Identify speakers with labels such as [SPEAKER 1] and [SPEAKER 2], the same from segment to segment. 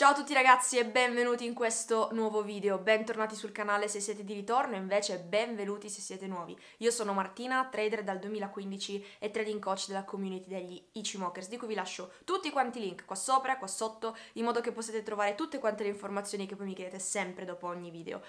[SPEAKER 1] Ciao a tutti ragazzi e benvenuti in questo nuovo video, bentornati sul canale se siete di ritorno, invece benvenuti se siete nuovi. Io sono Martina, trader dal 2015 e trading coach della community degli Ichimokers, di cui vi lascio tutti quanti i link qua sopra, qua sotto, in modo che possiate trovare tutte quante le informazioni che poi mi chiedete sempre dopo ogni video.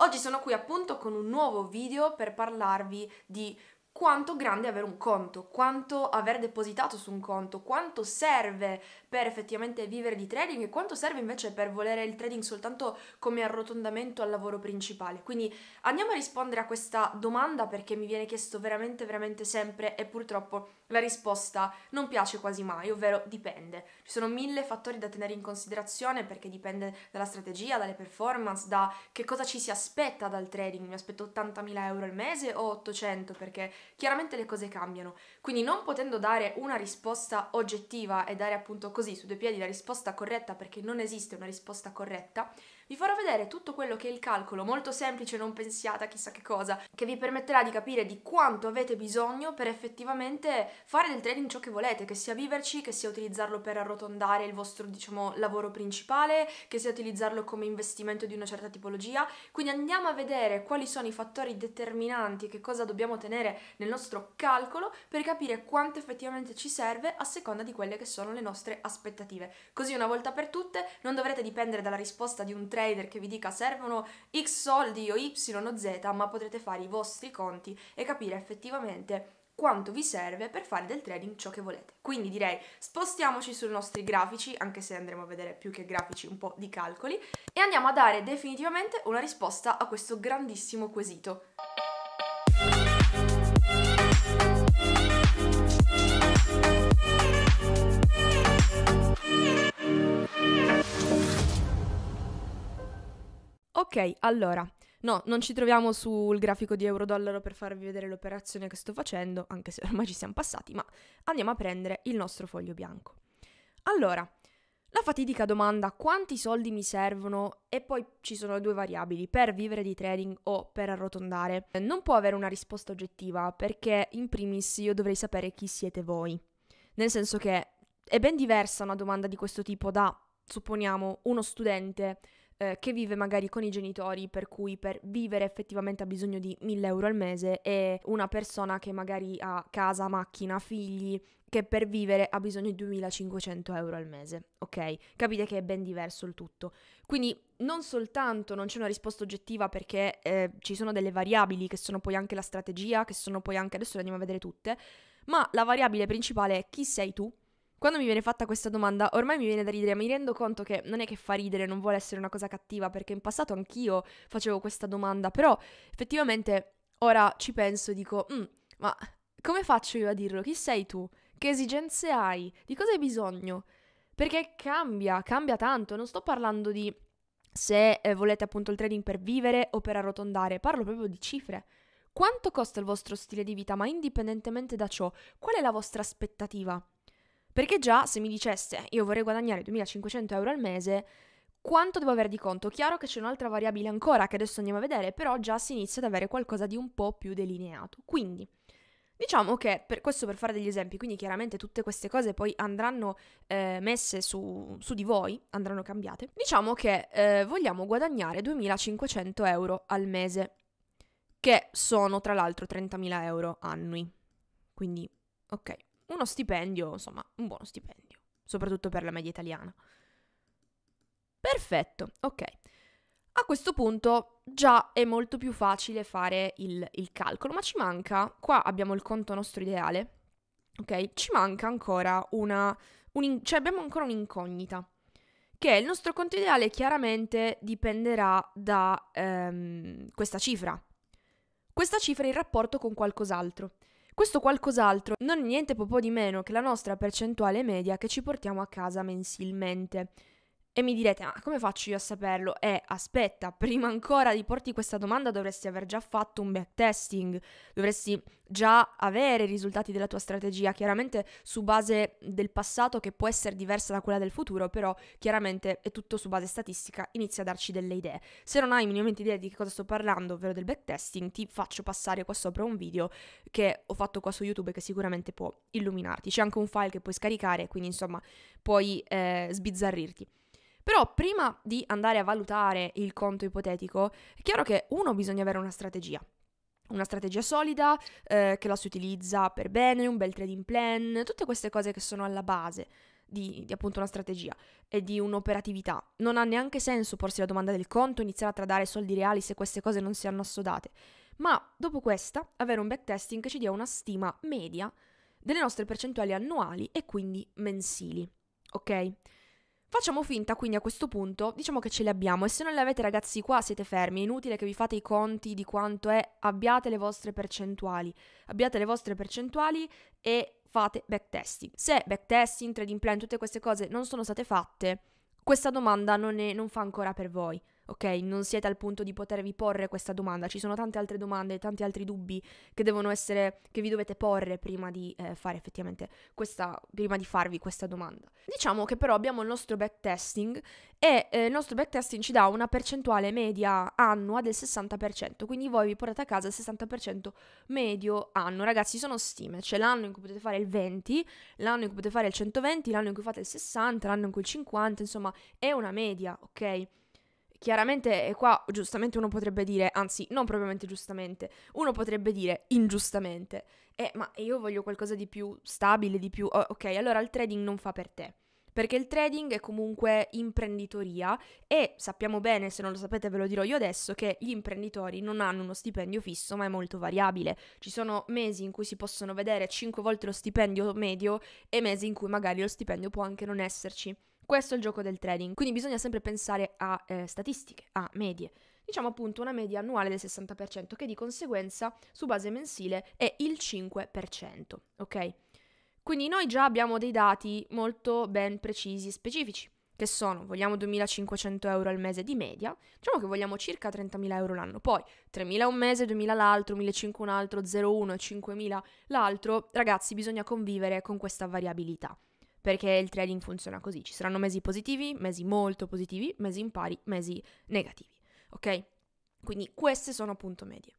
[SPEAKER 1] Oggi sono qui appunto con un nuovo video per parlarvi di quanto grande avere un conto, quanto aver depositato su un conto, quanto serve per effettivamente vivere di trading e quanto serve invece per volere il trading soltanto come arrotondamento al lavoro principale. Quindi andiamo a rispondere a questa domanda perché mi viene chiesto veramente veramente sempre e purtroppo la risposta non piace quasi mai, ovvero dipende. Ci sono mille fattori da tenere in considerazione perché dipende dalla strategia, dalle performance, da che cosa ci si aspetta dal trading. Mi aspetto 80.000 euro al mese o 800 perché chiaramente le cose cambiano. Quindi non potendo dare una risposta oggettiva e dare appunto così su due piedi la risposta corretta perché non esiste una risposta corretta, vi farò vedere tutto quello che è il calcolo, molto semplice, non pensiate chissà che cosa, che vi permetterà di capire di quanto avete bisogno per effettivamente fare del trading ciò che volete, che sia viverci, che sia utilizzarlo per arrotondare il vostro, diciamo, lavoro principale, che sia utilizzarlo come investimento di una certa tipologia. Quindi andiamo a vedere quali sono i fattori determinanti, che cosa dobbiamo tenere nel nostro calcolo per capire quanto effettivamente ci serve a seconda di quelle che sono le nostre aspettative. Così una volta per tutte non dovrete dipendere dalla risposta di un trader che vi dica servono x soldi o y o z, ma potrete fare i vostri conti e capire effettivamente quanto vi serve per fare del trading ciò che volete. Quindi direi spostiamoci sui nostri grafici, anche se andremo a vedere più che grafici un po' di calcoli, e andiamo a dare definitivamente una risposta a questo grandissimo quesito. Ok, allora, no, non ci troviamo sul grafico di euro-dollaro per farvi vedere l'operazione che sto facendo, anche se ormai ci siamo passati, ma andiamo a prendere il nostro foglio bianco. Allora, la fatidica domanda quanti soldi mi servono e poi ci sono due variabili, per vivere di trading o per arrotondare, non può avere una risposta oggettiva perché in primis io dovrei sapere chi siete voi. Nel senso che è ben diversa una domanda di questo tipo da, supponiamo, uno studente eh, che vive magari con i genitori, per cui per vivere effettivamente ha bisogno di 1000 euro al mese, e una persona che magari ha casa, macchina, figli, che per vivere ha bisogno di 2500 euro al mese, ok? Capite che è ben diverso il tutto. Quindi non soltanto non c'è una risposta oggettiva perché eh, ci sono delle variabili che sono poi anche la strategia, che sono poi anche, adesso le andiamo a vedere tutte, ma la variabile principale è chi sei tu, quando mi viene fatta questa domanda, ormai mi viene da ridere, mi rendo conto che non è che fa ridere, non vuole essere una cosa cattiva, perché in passato anch'io facevo questa domanda, però effettivamente ora ci penso e dico, mm, ma come faccio io a dirlo? Chi sei tu? Che esigenze hai? Di cosa hai bisogno? Perché cambia, cambia tanto, non sto parlando di se eh, volete appunto il trading per vivere o per arrotondare, parlo proprio di cifre. Quanto costa il vostro stile di vita, ma indipendentemente da ciò, qual è la vostra aspettativa? Perché già se mi diceste io vorrei guadagnare 2500 euro al mese, quanto devo avere di conto? Chiaro che c'è un'altra variabile ancora che adesso andiamo a vedere, però già si inizia ad avere qualcosa di un po' più delineato. Quindi, diciamo che per questo per fare degli esempi, quindi chiaramente tutte queste cose poi andranno eh, messe su, su, di voi, andranno cambiate. Diciamo che eh, vogliamo guadagnare 2500 euro al mese, che sono tra l'altro 30.000 euro annui. Quindi, ok uno stipendio, insomma, un buono stipendio, soprattutto per la media italiana. Perfetto, ok. A questo punto già è molto più facile fare il, il, calcolo, ma ci manca, qua abbiamo il conto nostro ideale, ok? Ci manca ancora una, un, cioè abbiamo ancora un'incognita, che il nostro conto ideale chiaramente dipenderà da ehm, questa cifra, questa cifra in rapporto con qualcos'altro. Questo qualcos'altro non è niente po' di meno che la nostra percentuale media che ci portiamo a casa mensilmente. E mi direte, ma come faccio io a saperlo? Eh, aspetta, prima ancora di porti questa domanda dovresti aver già fatto un backtesting, dovresti già avere i risultati della tua strategia, chiaramente su base del passato che può essere diversa da quella del futuro, però chiaramente è tutto su base statistica, inizia a darci delle idee. Se non hai minimamente idea di che cosa sto parlando, ovvero del backtesting, ti faccio passare qua sopra un video che ho fatto qua su YouTube che sicuramente può illuminarti. C'è anche un file che puoi scaricare, quindi insomma puoi eh, sbizzarrirti. Però prima di andare a valutare il conto ipotetico, è chiaro che uno bisogna avere una strategia. Una strategia solida eh, che la si utilizza per bene, un bel trading plan, tutte queste cose che sono alla base di, di, appunto una strategia e di un'operatività. Non ha neanche senso porsi la domanda del conto, iniziare a tradare soldi reali se queste cose non si hanno assodate. Ma dopo questa, avere un backtesting che ci dia una stima media delle nostre percentuali annuali e quindi mensili. Ok? Facciamo finta quindi a questo punto, diciamo che ce le abbiamo e se non le avete ragazzi qua siete fermi, è inutile che vi fate i conti di quanto è, abbiate le vostre percentuali, abbiate le vostre percentuali e fate backtesting. Se backtesting, trading plan, tutte queste cose non sono state fatte, questa domanda non, è, non fa ancora per voi ok? Non siete al punto di potervi porre questa domanda, ci sono tante altre domande, tanti altri dubbi che devono essere, che vi dovete porre prima di eh, fare effettivamente questa, prima di farvi questa domanda. Diciamo che però abbiamo il nostro backtesting e eh, il nostro backtesting ci dà una percentuale media annua del 60%, quindi voi vi portate a casa il 60% medio anno. Ragazzi, sono stime, c'è l'anno in cui potete fare il 20, l'anno in cui potete fare il 120, l'anno in cui fate il 60, l'anno in cui il 50, insomma è una media, ok? Chiaramente qua giustamente uno potrebbe dire, anzi non propriamente giustamente, uno potrebbe dire ingiustamente, eh ma io voglio qualcosa di più stabile, di più... Oh, ok, allora il trading non fa per te perché il trading è comunque imprenditoria e sappiamo bene, se non lo sapete ve lo dirò io adesso, che gli imprenditori non hanno uno stipendio fisso ma è molto variabile. Ci sono mesi in cui si possono vedere 5 volte lo stipendio medio e mesi in cui magari lo stipendio può anche non esserci. Questo è il gioco del trading, quindi bisogna sempre pensare a eh, statistiche, a medie. Diciamo appunto una media annuale del 60%, che di conseguenza su base mensile è il 5%, ok? Quindi noi già abbiamo dei dati molto ben precisi e specifici, che sono, vogliamo 2.500 euro al mese di media, diciamo che vogliamo circa 30.000 euro l'anno, poi 3.000 un mese, 2.000 l'altro, 1.500 un altro, 0,1, 5.000 l'altro, ragazzi bisogna convivere con questa variabilità perché il trading funziona così. Ci saranno mesi positivi, mesi molto positivi, mesi impari, mesi negativi. Ok? Quindi queste sono appunto medie.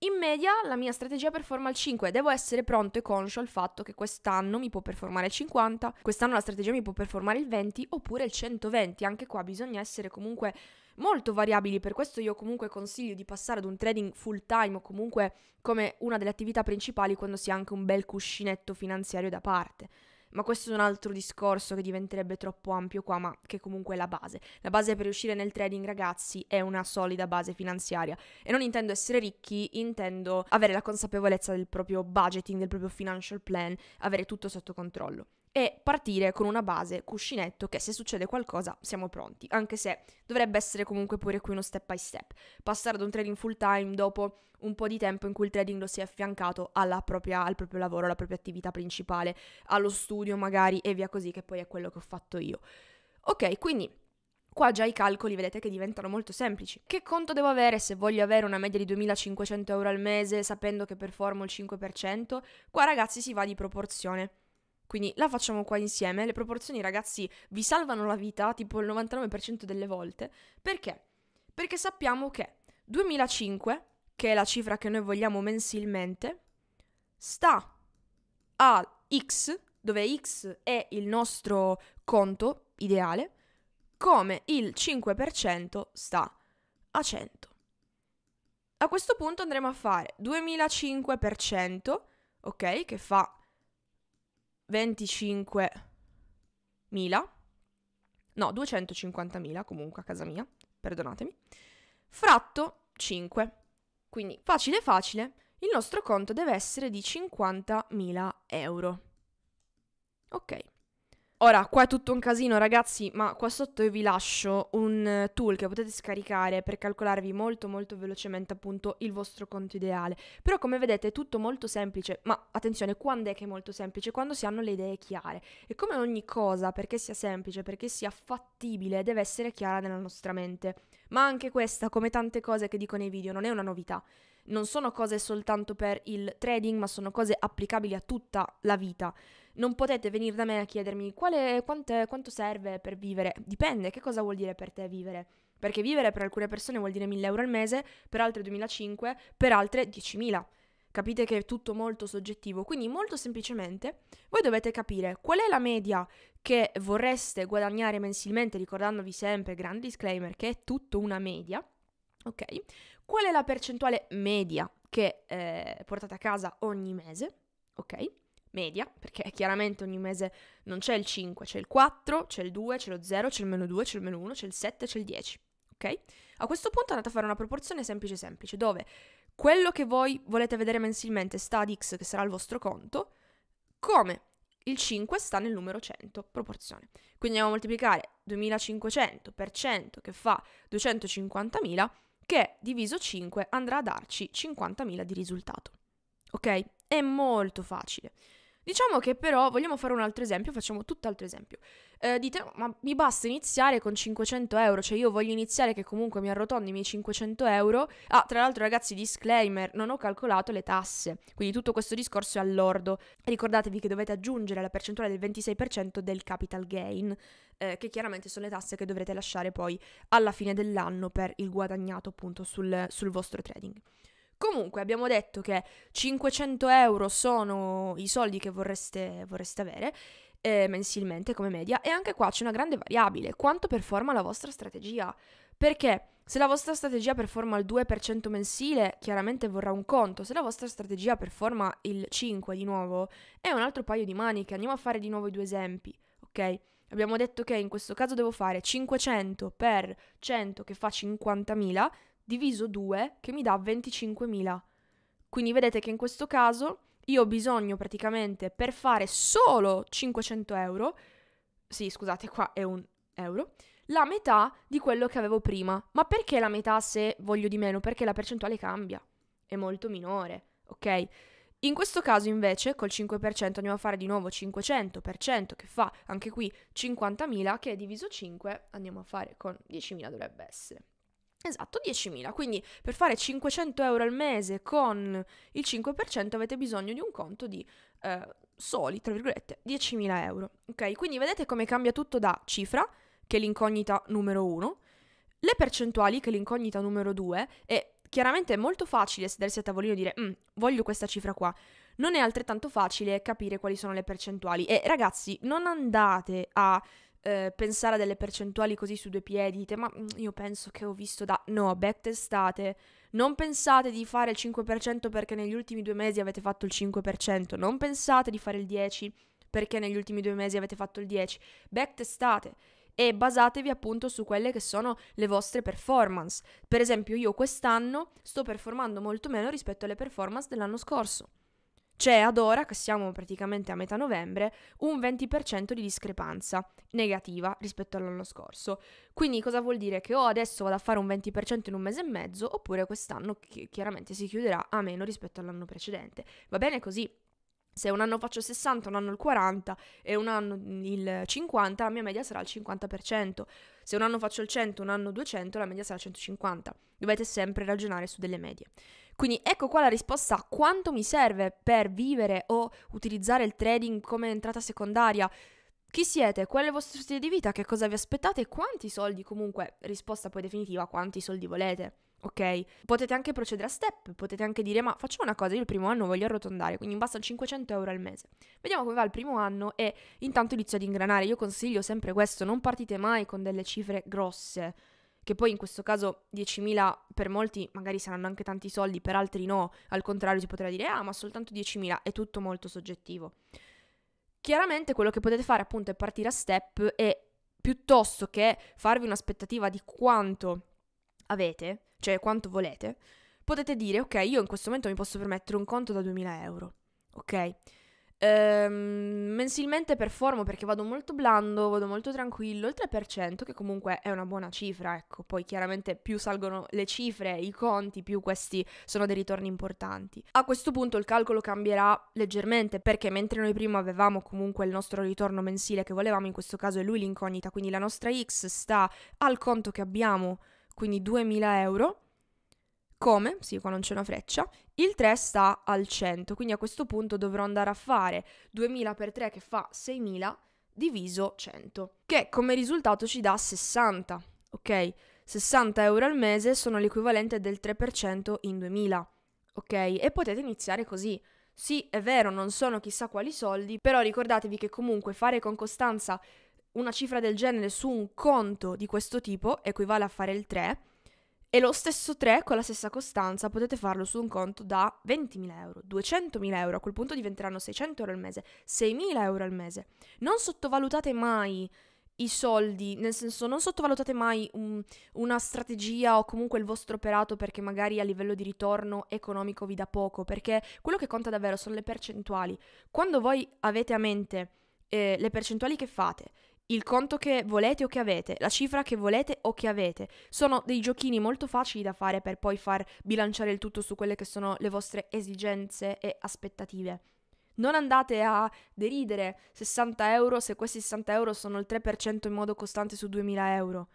[SPEAKER 1] In media la mia strategia performa al 5, devo essere pronto e conscio al fatto che quest'anno mi può performare il 50, quest'anno la strategia mi può performare il 20 oppure il 120, anche qua bisogna essere comunque molto variabili, per questo io comunque consiglio di passare ad un trading full time o comunque come una delle attività principali quando si ha anche un bel cuscinetto finanziario da parte ma questo è un altro discorso che diventerebbe troppo ampio qua, ma che comunque è la base. La base per riuscire nel trading, ragazzi, è una solida base finanziaria. E non intendo essere ricchi, intendo avere la consapevolezza del proprio budgeting, del proprio financial plan, avere tutto sotto controllo e partire con una base cuscinetto che se succede qualcosa siamo pronti, anche se dovrebbe essere comunque pure qui uno step by step, passare ad un trading full time dopo un po' di tempo in cui il trading lo si è affiancato propria, al proprio lavoro, alla propria attività principale, allo studio magari e via così, che poi è quello che ho fatto io. Ok, quindi Qua già i calcoli vedete che diventano molto semplici. Che conto devo avere se voglio avere una media di 2500 euro al mese sapendo che performo il 5%? Qua ragazzi si va di proporzione. Quindi la facciamo qua insieme. Le proporzioni, ragazzi, vi salvano la vita tipo il 99% delle volte. Perché? Perché sappiamo che 2005, che è la cifra che noi vogliamo mensilmente, sta a x, dove x è il nostro conto ideale, come il 5% sta a 100. A questo punto andremo a fare 2005%, ok, che fa 25.000, no 250.000 comunque a casa mia, perdonatemi, fratto 5. Quindi facile facile, il nostro conto deve essere di 50.000 euro. Ok. Ora, qua è tutto un casino ragazzi, ma qua sotto io vi lascio un eh, tool che potete scaricare per calcolarvi molto molto velocemente appunto il vostro conto ideale. Però come vedete è tutto molto semplice, ma attenzione, quando è che è molto semplice? Quando si hanno le idee chiare. E come ogni cosa, perché sia semplice, perché sia fattibile, deve essere chiara nella nostra mente. Ma anche questa, come tante cose che dico nei video, non è una novità non sono cose soltanto per il trading, ma sono cose applicabili a tutta la vita. Non potete venire da me a chiedermi quale, quant'è, quanto serve per vivere. Dipende, che cosa vuol dire per te vivere? Perché vivere per alcune persone vuol dire 1000 euro al mese, per altre 2005, per altre 10.000. Capite che è tutto molto soggettivo, quindi molto semplicemente voi dovete capire qual è la media che vorreste guadagnare mensilmente, ricordandovi sempre, grande disclaimer, che è tutto una media, ok? qual è la percentuale media che eh, portate a casa ogni mese, ok? Media, perché chiaramente ogni mese non c'è il 5, c'è il 4, c'è il 2, c'è lo 0, c'è il meno 2, c'è il meno 1, c'è il 7, c'è il 10, ok? A questo punto andate a fare una proporzione semplice semplice, dove quello che voi volete vedere mensilmente sta ad X, che sarà il vostro conto, come il 5 sta nel numero 100, proporzione. Quindi andiamo a moltiplicare 2500 per 100 che fa 250.000 che diviso 5 andrà a darci 50.000 di risultato. Ok? È molto facile. Diciamo che però vogliamo fare un altro esempio, facciamo tutt'altro esempio. Eh, dite, ma mi basta iniziare con 500 euro, cioè io voglio iniziare che comunque mi arrotondi i miei 500 euro. Ah, tra l'altro ragazzi, disclaimer, non ho calcolato le tasse, quindi tutto questo discorso è all'ordo. Ricordatevi che dovete aggiungere la percentuale del 26% del capital gain, eh, che chiaramente sono le tasse che dovrete lasciare poi alla fine dell'anno per il guadagnato appunto sul, sul vostro trading. Comunque abbiamo detto che 500 euro sono i soldi che vorreste, vorreste avere eh, mensilmente come media e anche qua c'è una grande variabile, quanto performa la vostra strategia. Perché se la vostra strategia performa il 2% mensile, chiaramente vorrà un conto, se la vostra strategia performa il 5% di nuovo, è un altro paio di maniche, andiamo a fare di nuovo i due esempi, ok? Abbiamo detto che in questo caso devo fare 500 per 100 che fa 50.000 diviso 2 che mi dà 25.000. Quindi vedete che in questo caso io ho bisogno praticamente per fare solo 500 euro, sì scusate qua è un euro, la metà di quello che avevo prima. Ma perché la metà se voglio di meno? Perché la percentuale cambia, è molto minore, ok? In questo caso invece col 5% andiamo a fare di nuovo 500% che fa anche qui 50.000 che è diviso 5 andiamo a fare con 10.000 dovrebbe essere. Esatto, 10.000. Quindi per fare 500 euro al mese con il 5% avete bisogno di un conto di eh, soli, tra virgolette, 10.000 euro. Ok, quindi vedete come cambia tutto da cifra, che è l'incognita numero 1, le percentuali, che è l'incognita numero 2, e chiaramente è molto facile sedersi a tavolino e dire mm, voglio questa cifra qua. Non è altrettanto facile capire quali sono le percentuali. E ragazzi, non andate a eh, pensare a delle percentuali così su due piedi, dite ma mm, io penso che ho visto da... No, backtestate. Non pensate di fare il 5% perché negli ultimi due mesi avete fatto il 5%, non pensate di fare il 10% perché negli ultimi due mesi avete fatto il 10%, backtestate e basatevi appunto su quelle che sono le vostre performance. Per esempio, io quest'anno sto performando molto meno rispetto alle performance dell'anno scorso. C'è ad ora, che siamo praticamente a metà novembre, un 20% di discrepanza negativa rispetto all'anno scorso. Quindi cosa vuol dire? Che o adesso vado a fare un 20% in un mese e mezzo, oppure quest'anno chiaramente si chiuderà a meno rispetto all'anno precedente. Va bene così, se un anno faccio il 60, un anno il 40 e un anno il 50, la mia media sarà il 50%. Se un anno faccio il 100, un anno 200, la media sarà il 150. Dovete sempre ragionare su delle medie. Quindi ecco qua la risposta a quanto mi serve per vivere o utilizzare il trading come entrata secondaria. Chi siete? Qual è il vostro stile di vita? Che cosa vi aspettate? Quanti soldi comunque? Risposta poi definitiva, quanti soldi volete? Ok? Potete anche procedere a step, potete anche dire ma facciamo una cosa, io il primo anno voglio arrotondare, quindi mi bastano 500 euro al mese. Vediamo come va il primo anno e intanto inizio ad ingranare. Io consiglio sempre questo, non partite mai con delle cifre grosse che poi in questo caso 10.000 per molti magari saranno anche tanti soldi, per altri no, al contrario si potrà dire ah ma soltanto 10.000, è tutto molto soggettivo. Chiaramente quello che potete fare appunto è partire a step e piuttosto che farvi un'aspettativa di quanto avete, cioè quanto volete, potete dire ok io in questo momento mi posso permettere un conto da 2.000 euro, ok? Ehm, mensilmente performo perché vado molto blando, vado molto tranquillo, il 3% che comunque è una buona cifra, ecco, poi chiaramente più salgono le cifre, i conti, più questi sono dei ritorni importanti. A questo punto il calcolo cambierà leggermente perché mentre noi prima avevamo comunque il nostro ritorno mensile che volevamo, in questo caso è lui l'incognita, quindi la nostra X sta al conto che abbiamo, quindi 2000 euro come? Sì, qua non c'è una freccia. Il 3 sta al 100, quindi a questo punto dovrò andare a fare 2000 per 3 che fa 6000 diviso 100, che come risultato ci dà 60, ok? 60 euro al mese sono l'equivalente del 3% in 2000, ok? E potete iniziare così. Sì, è vero, non sono chissà quali soldi, però ricordatevi che comunque fare con costanza una cifra del genere su un conto di questo tipo equivale a fare il 3 e lo stesso 3 con la stessa costanza potete farlo su un conto da 20.000 euro, 200.000 euro, a quel punto diventeranno 600 euro al mese, 6.000 euro al mese. Non sottovalutate mai i soldi, nel senso non sottovalutate mai un, una strategia o comunque il vostro operato perché magari a livello di ritorno economico vi dà poco, perché quello che conta davvero sono le percentuali. Quando voi avete a mente eh, le percentuali che fate, il conto che volete o che avete, la cifra che volete o che avete. Sono dei giochini molto facili da fare per poi far bilanciare il tutto su quelle che sono le vostre esigenze e aspettative. Non andate a deridere 60 euro se questi 60 euro sono il 3% in modo costante su 2000 euro,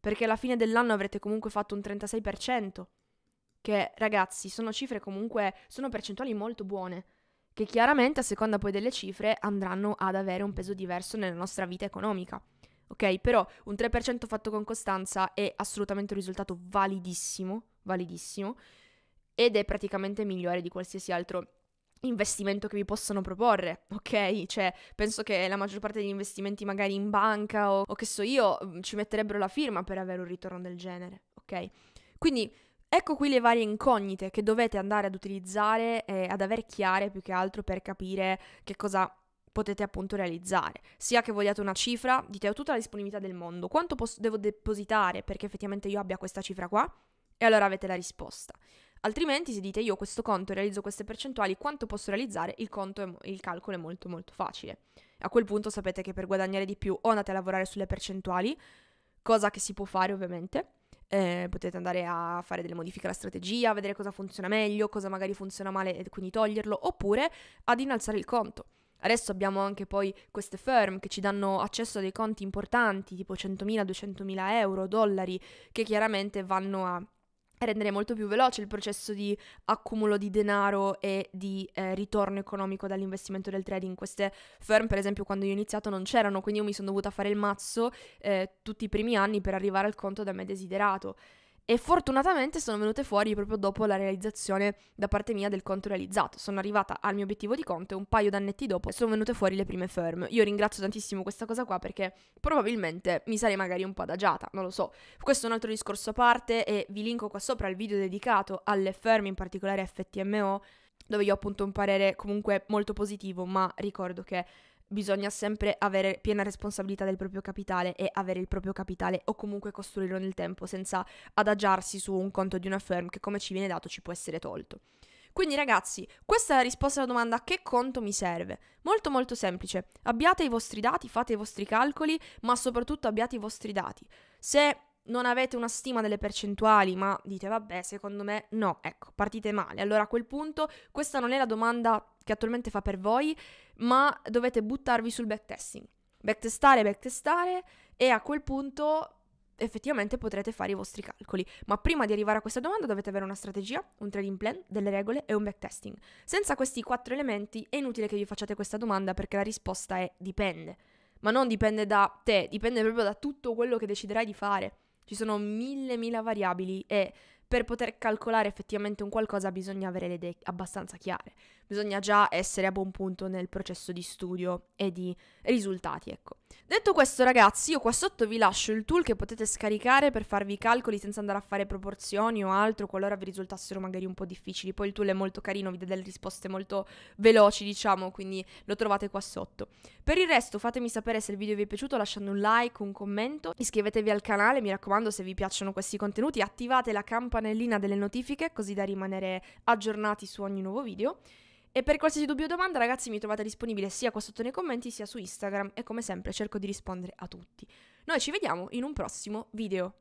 [SPEAKER 1] perché alla fine dell'anno avrete comunque fatto un 36%, che ragazzi sono cifre comunque, sono percentuali molto buone che chiaramente a seconda poi delle cifre andranno ad avere un peso diverso nella nostra vita economica. Ok, però un 3% fatto con costanza è assolutamente un risultato validissimo, validissimo, ed è praticamente migliore di qualsiasi altro investimento che vi possano proporre, ok? Cioè, penso che la maggior parte degli investimenti magari in banca o, o, che so io mm, ci metterebbero la firma per avere un ritorno del genere, ok? Quindi Ecco qui le varie incognite che dovete andare ad utilizzare, eh, ad aver chiare più che altro per capire che cosa potete appunto realizzare, sia che vogliate una cifra, dite ho tutta la disponibilità del mondo, quanto posso, devo depositare perché effettivamente io abbia questa cifra qua? E allora avete la risposta. Altrimenti se dite io questo conto e realizzo queste percentuali, quanto posso realizzare? Il, conto è, il calcolo è molto molto facile. A quel punto sapete che per guadagnare di più o andate a lavorare sulle percentuali, cosa che si può fare ovviamente, eh, potete andare a fare delle modifiche alla strategia, vedere cosa funziona meglio, cosa magari funziona male e quindi toglierlo, oppure ad innalzare il conto. Adesso abbiamo anche poi queste firm che ci danno accesso a dei conti importanti, tipo 100.000, 200.000 euro, dollari, che chiaramente vanno a rendere molto più veloce il processo di accumulo di denaro e di eh, ritorno economico dall'investimento del trading. Queste firm, per esempio, quando io ho iniziato non c'erano, quindi io mi sono dovuta fare il mazzo eh, tutti i primi anni per arrivare al conto da me desiderato e fortunatamente sono venute fuori proprio dopo la realizzazione da parte mia del conto realizzato. Sono arrivata al mio obiettivo di conto e un paio d'annetti dopo sono venute fuori le prime firm. Io ringrazio tantissimo questa cosa qua perché probabilmente mi sarei magari un po' adagiata, non lo so. Questo è un altro discorso a parte e vi linko qua sopra il video dedicato alle firm, in particolare FTMO, dove io ho appunto un parere comunque molto positivo, ma ricordo che bisogna sempre avere piena responsabilità del proprio capitale e avere il proprio capitale o comunque costruirlo nel tempo senza adagiarsi su un conto di una firm che come ci viene dato ci può essere tolto. Quindi ragazzi, questa è la risposta alla domanda che conto mi serve. Molto molto semplice. Abbiate i vostri dati, fate i vostri calcoli, ma soprattutto abbiate i vostri dati. Se non avete una stima delle percentuali, ma dite vabbè, secondo me no, ecco, partite male. Allora a quel punto questa non è la domanda che attualmente fa per voi, ma dovete buttarvi sul backtesting. Backtestare, backtestare e a quel punto effettivamente potrete fare i vostri calcoli. Ma prima di arrivare a questa domanda dovete avere una strategia, un trading plan, delle regole e un backtesting. Senza questi quattro elementi è inutile che vi facciate questa domanda perché la risposta è dipende. Ma non dipende da te, dipende proprio da tutto quello che deciderai di fare. Ci sono mille, mille variabili e per poter calcolare effettivamente un qualcosa bisogna avere le idee abbastanza chiare bisogna già essere a buon punto nel processo di studio e di risultati, ecco. Detto questo ragazzi, io qua sotto vi lascio il tool che potete scaricare per farvi i calcoli senza andare a fare proporzioni o altro, qualora vi risultassero magari un po' difficili. Poi il tool è molto carino, vi dà delle risposte molto veloci, diciamo, quindi lo trovate qua sotto. Per il resto fatemi sapere se il video vi è piaciuto lasciando un like, un commento, iscrivetevi al canale, mi raccomando se vi piacciono questi contenuti, attivate la campanellina delle notifiche così da rimanere aggiornati su ogni nuovo video. E per qualsiasi dubbio o domanda, ragazzi, mi trovate disponibile sia qua sotto nei commenti sia su Instagram e come sempre cerco di rispondere a tutti. Noi ci vediamo in un prossimo video.